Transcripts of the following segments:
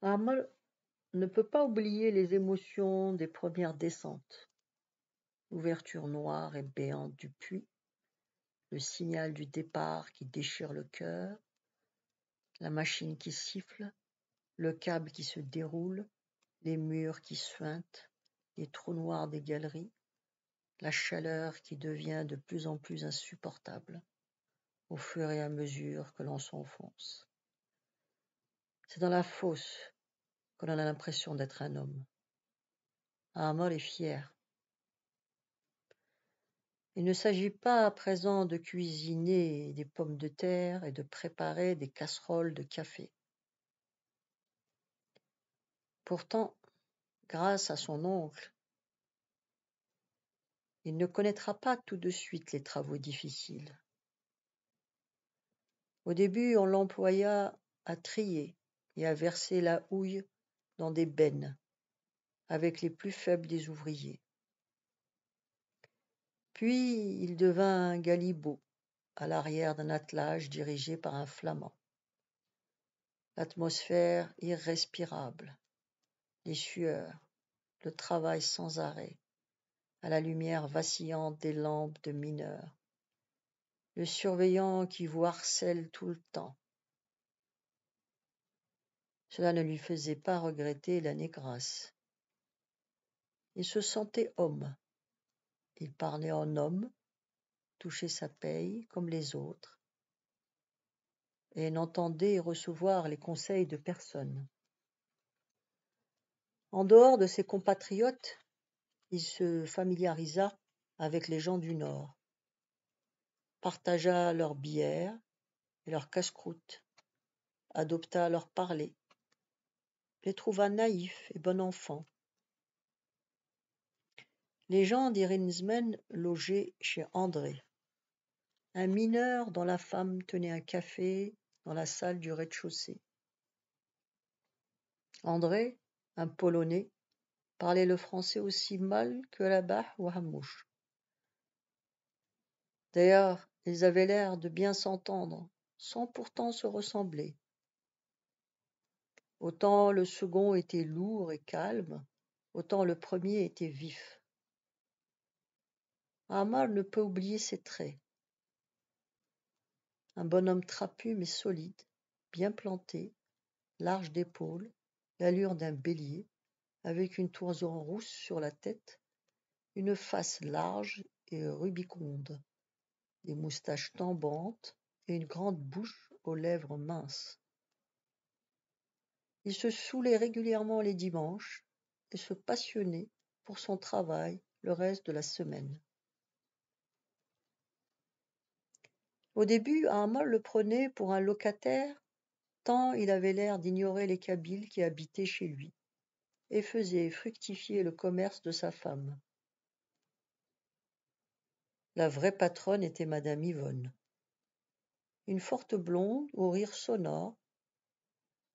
Alors ne peut pas oublier les émotions des premières descentes. L'ouverture noire et béante du puits, le signal du départ qui déchire le cœur, la machine qui siffle, le câble qui se déroule, les murs qui suintent, les trous noirs des galeries, la chaleur qui devient de plus en plus insupportable au fur et à mesure que l'on s'enfonce. C'est dans la fosse que l'on a l'impression d'être un homme. Un ah, mort est fier. Il ne s'agit pas à présent de cuisiner des pommes de terre et de préparer des casseroles de café. Pourtant, grâce à son oncle, il ne connaîtra pas tout de suite les travaux difficiles. Au début, on l'employa à trier, et à verser la houille dans des bennes, avec les plus faibles des ouvriers. Puis il devint un galibot, à l'arrière d'un attelage dirigé par un flamand. L'atmosphère irrespirable, les sueurs, le travail sans arrêt, à la lumière vacillante des lampes de mineurs, le surveillant qui vous harcèle tout le temps, cela ne lui faisait pas regretter l'année grasse. Il se sentait homme. Il parlait en homme, touchait sa paye comme les autres, et n'entendait recevoir les conseils de personne. En dehors de ses compatriotes, il se familiarisa avec les gens du Nord, partagea leurs bières et leurs casse-croûtes, adopta leur parler, les trouva naïfs et bon enfant. Les gens d'Irinsmen logeaient chez André, un mineur dont la femme tenait un café dans la salle du rez-de-chaussée. André, un Polonais, parlait le français aussi mal que la ou mouche. D'ailleurs, ils avaient l'air de bien s'entendre, sans pourtant se ressembler. Autant le second était lourd et calme, autant le premier était vif. Amar ne peut oublier ses traits. Un bonhomme trapu mais solide, bien planté, large d'épaules, l'allure d'un bélier, avec une toison rousse sur la tête, une face large et rubiconde, des moustaches tombantes et une grande bouche aux lèvres minces. Il se saoulait régulièrement les dimanches et se passionnait pour son travail le reste de la semaine. Au début, Armand le prenait pour un locataire, tant il avait l'air d'ignorer les Kabyles qui habitaient chez lui, et faisait fructifier le commerce de sa femme. La vraie patronne était Madame Yvonne. Une forte blonde, au rire sonore,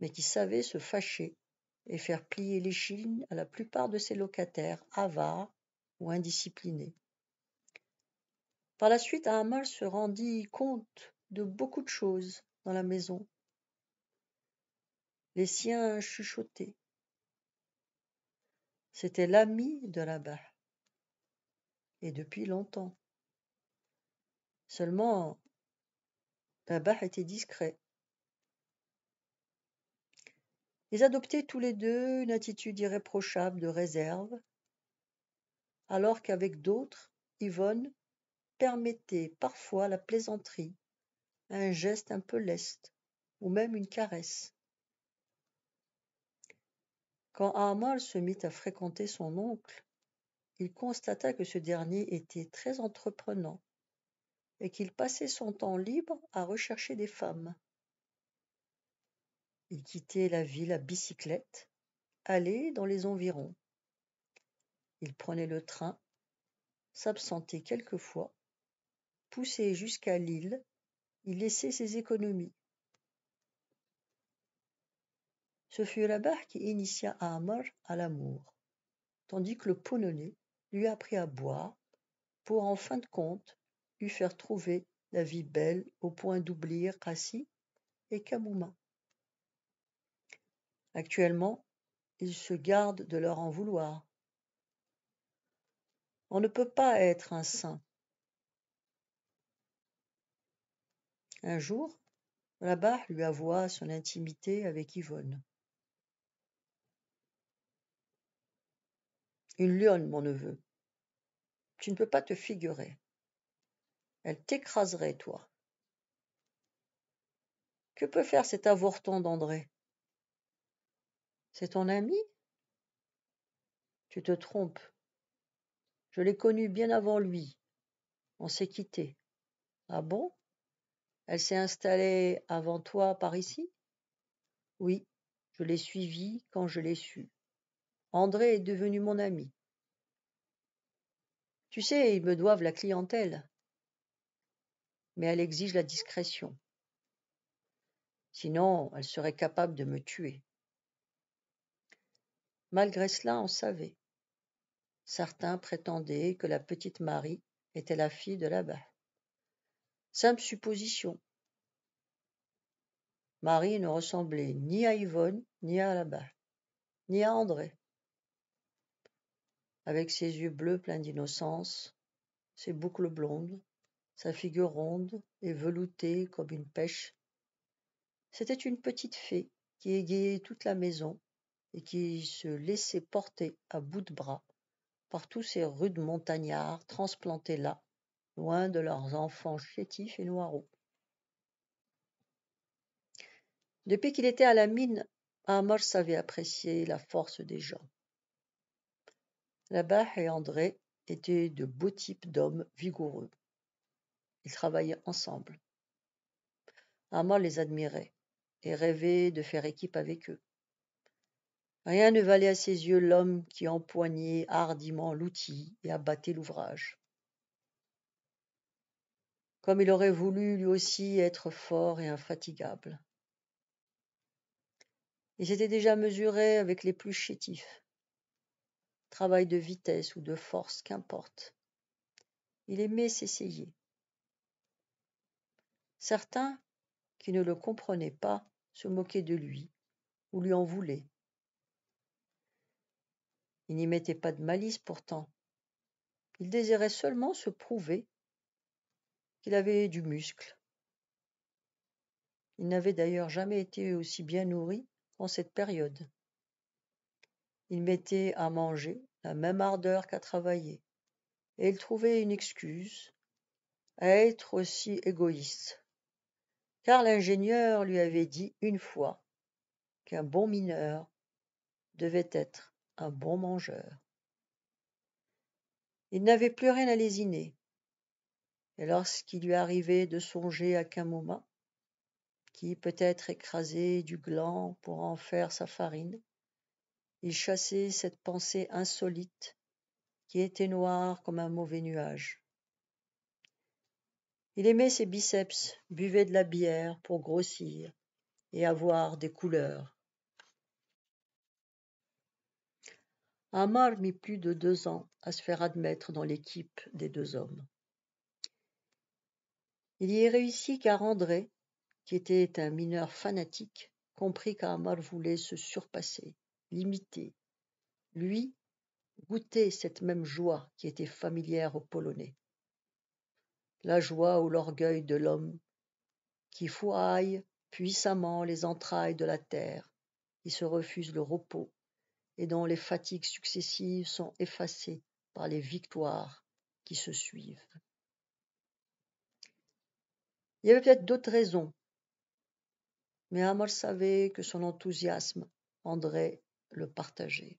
mais qui savait se fâcher et faire plier l'échine à la plupart de ses locataires avares ou indisciplinés. Par la suite, Amal se rendit compte de beaucoup de choses dans la maison. Les siens chuchotaient. C'était l'ami de là-bas, et depuis longtemps. Seulement, là-bas était discret. Ils adoptaient tous les deux une attitude irréprochable de réserve, alors qu'avec d'autres, Yvonne permettait parfois la plaisanterie, un geste un peu leste, ou même une caresse. Quand Amal se mit à fréquenter son oncle, il constata que ce dernier était très entreprenant et qu'il passait son temps libre à rechercher des femmes. Il quittait la ville à bicyclette, allait dans les environs. Il prenait le train, s'absentait quelquefois, poussait jusqu'à l'île, il laissait ses économies. Ce fut là-bas qui initia Amr à l'amour, tandis que le Polonais lui apprit à boire pour en fin de compte lui faire trouver la vie belle au point d'oublier Rassi et Kabouma. Actuellement, il se gardent de leur en vouloir. On ne peut pas être un saint. Un jour, là-bas, lui avoua son intimité avec Yvonne. Une lionne, mon neveu. Tu ne peux pas te figurer. Elle t'écraserait, toi. Que peut faire cet avorton d'André c'est ton ami Tu te trompes. Je l'ai connu bien avant lui. On s'est quitté Ah bon Elle s'est installée avant toi par ici Oui, je l'ai suivie quand je l'ai su. André est devenu mon ami. Tu sais, ils me doivent la clientèle. Mais elle exige la discrétion. Sinon, elle serait capable de me tuer. Malgré cela, on savait. Certains prétendaient que la petite Marie était la fille de là-bas. Simple supposition. Marie ne ressemblait ni à Yvonne, ni à là-bas, ni à André. Avec ses yeux bleus pleins d'innocence, ses boucles blondes, sa figure ronde et veloutée comme une pêche, c'était une petite fée qui égayait toute la maison et qui se laissaient porter à bout de bras par tous ces rudes montagnards transplantés là, loin de leurs enfants chétifs et noiraux Depuis qu'il était à la mine, Amor savait apprécier la force des gens. Labah et André étaient de beaux types d'hommes vigoureux. Ils travaillaient ensemble. Amor les admirait et rêvait de faire équipe avec eux. Rien ne valait à ses yeux l'homme qui empoignait hardiment l'outil et abattait l'ouvrage. Comme il aurait voulu lui aussi être fort et infatigable. Il s'était déjà mesuré avec les plus chétifs. Travail de vitesse ou de force, qu'importe. Il aimait s'essayer. Certains, qui ne le comprenaient pas, se moquaient de lui ou lui en voulaient. Il n'y mettait pas de malice pourtant. Il désirait seulement se prouver qu'il avait du muscle. Il n'avait d'ailleurs jamais été aussi bien nourri en cette période. Il mettait à manger la même ardeur qu'à travailler, et il trouvait une excuse à être aussi égoïste, car l'ingénieur lui avait dit une fois qu'un bon mineur devait être un bon mangeur. Il n'avait plus rien à lésiner. Et lorsqu'il lui arrivait de songer à Kamoma, qui peut-être écrasait du gland pour en faire sa farine, il chassait cette pensée insolite qui était noire comme un mauvais nuage. Il aimait ses biceps, buvait de la bière pour grossir et avoir des couleurs. Amar mit plus de deux ans à se faire admettre dans l'équipe des deux hommes. Il y est réussi car André, qui était un mineur fanatique, comprit qu'Amar voulait se surpasser, l'imiter. Lui, goûter cette même joie qui était familière aux Polonais. La joie ou l'orgueil de l'homme qui fouaille puissamment les entrailles de la terre et se refuse le repos et dont les fatigues successives sont effacées par les victoires qui se suivent. Il y avait peut-être d'autres raisons, mais Amor savait que son enthousiasme, André le partager.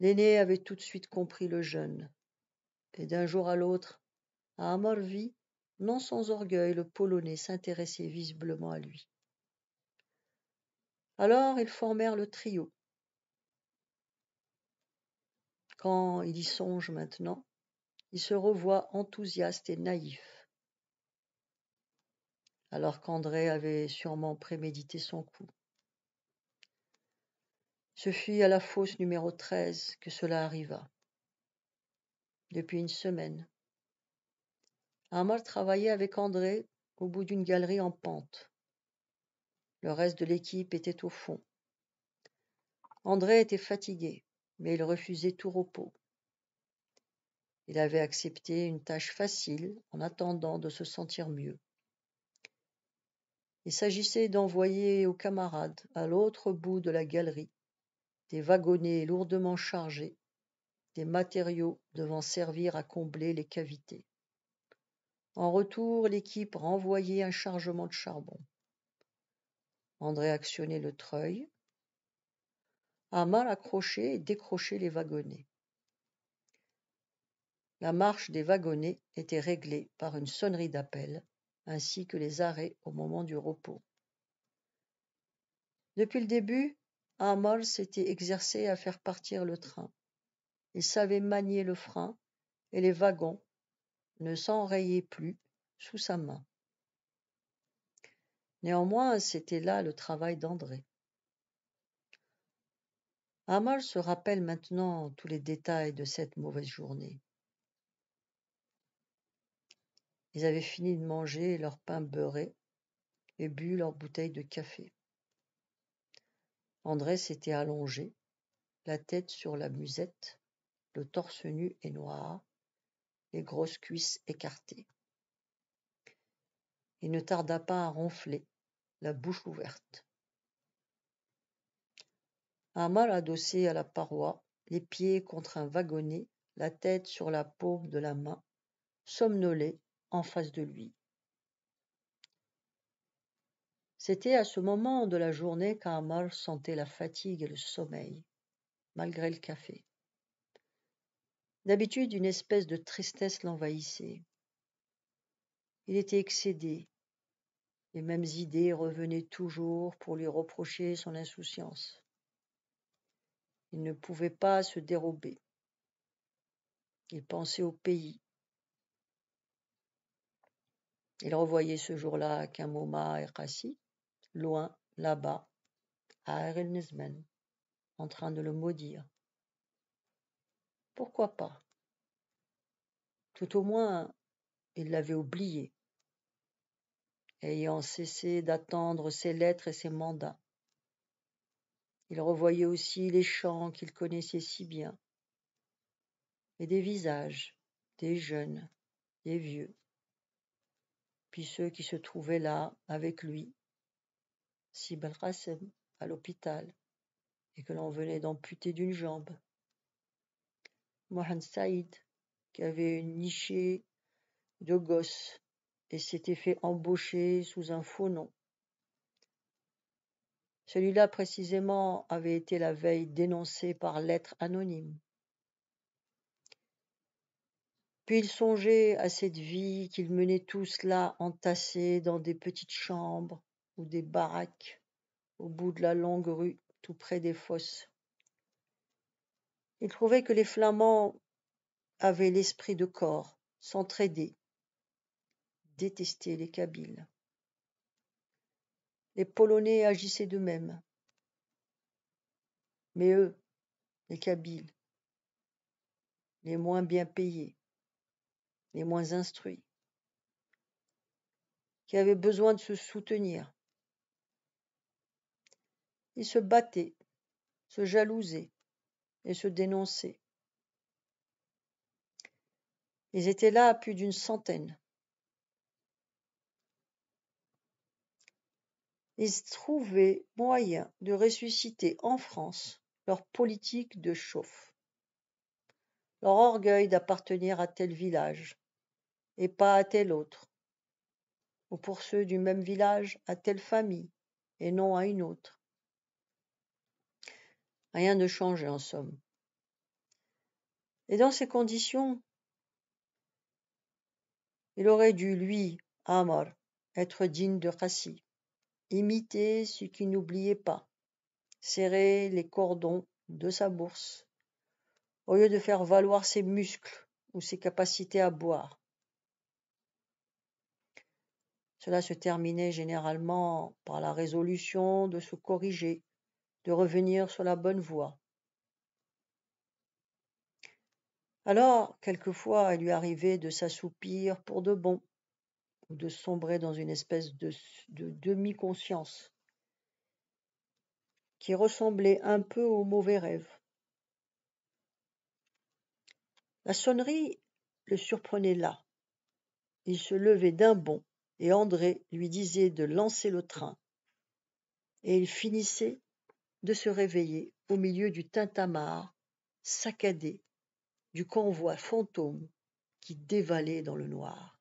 L'aîné avait tout de suite compris le jeune, et d'un jour à l'autre, Amor vit, non sans orgueil, le Polonais s'intéresser visiblement à lui. Alors ils formèrent le trio. Quand il y songe maintenant, il se revoit enthousiaste et naïf. Alors qu'André avait sûrement prémédité son coup. Ce fut à la fosse numéro 13 que cela arriva. Depuis une semaine, Amal travaillait avec André au bout d'une galerie en pente. Le reste de l'équipe était au fond. André était fatigué, mais il refusait tout repos. Il avait accepté une tâche facile en attendant de se sentir mieux. Il s'agissait d'envoyer aux camarades, à l'autre bout de la galerie, des wagonnets lourdement chargés, des matériaux devant servir à combler les cavités. En retour, l'équipe renvoyait un chargement de charbon. André actionnait le treuil. Amal accrochait et décrochait les wagonnets. La marche des wagonnets était réglée par une sonnerie d'appel, ainsi que les arrêts au moment du repos. Depuis le début, Amal s'était exercé à faire partir le train. Il savait manier le frein et les wagons ne s'enrayaient plus sous sa main. Néanmoins, c'était là le travail d'André. Amal se rappelle maintenant tous les détails de cette mauvaise journée. Ils avaient fini de manger leur pain beurré et bu leur bouteille de café. André s'était allongé, la tête sur la musette, le torse nu et noir, les grosses cuisses écartées. Il ne tarda pas à ronfler, la bouche ouverte. Un adossé à la paroi, les pieds contre un wagonnet, la tête sur la paume de la main, somnolait en face de lui. C'était à ce moment de la journée qu'Amar sentait la fatigue et le sommeil, malgré le café. D'habitude, une espèce de tristesse l'envahissait. Il était excédé, les mêmes idées revenaient toujours pour lui reprocher son insouciance. Il ne pouvait pas se dérober. Il pensait au pays. Il revoyait ce jour-là Kamoma et Rassi, loin, là-bas, à Erlnesmen, en train de le maudire. Pourquoi pas Tout au moins, il l'avait oublié ayant cessé d'attendre ses lettres et ses mandats. Il revoyait aussi les champs qu'il connaissait si bien, et des visages, des jeunes, des vieux, puis ceux qui se trouvaient là avec lui, sibel à l'hôpital, et que l'on venait d'amputer d'une jambe. Mohan Saïd, qui avait une nichée de gosses et s'était fait embaucher sous un faux nom. Celui-là précisément avait été la veille dénoncé par lettre anonyme. Puis il songeait à cette vie qu'ils menaient tous là entassés dans des petites chambres ou des baraques au bout de la longue rue tout près des fosses. Il trouvait que les Flamands avaient l'esprit de corps, s'entraider, Détestaient les Kabyles. Les Polonais agissaient de même. Mais eux, les Kabyles, les moins bien payés, les moins instruits, qui avaient besoin de se soutenir, ils se battaient, se jalousaient et se dénonçaient. Ils étaient là à plus d'une centaine. ils trouvaient moyen de ressusciter en France leur politique de chauffe, leur orgueil d'appartenir à tel village et pas à tel autre, ou pour ceux du même village à telle famille et non à une autre. Rien ne changeait en somme. Et dans ces conditions, il aurait dû, lui, mort être digne de Khassi imiter ce qui n'oubliait pas, serrer les cordons de sa bourse, au lieu de faire valoir ses muscles ou ses capacités à boire. Cela se terminait généralement par la résolution de se corriger, de revenir sur la bonne voie. Alors, quelquefois, il lui arrivait de s'assoupir pour de bon, ou de sombrer dans une espèce de, de demi-conscience qui ressemblait un peu au mauvais rêve. La sonnerie le surprenait là. Il se levait d'un bond et André lui disait de lancer le train. Et il finissait de se réveiller au milieu du tintamarre saccadé du convoi fantôme qui dévalait dans le noir.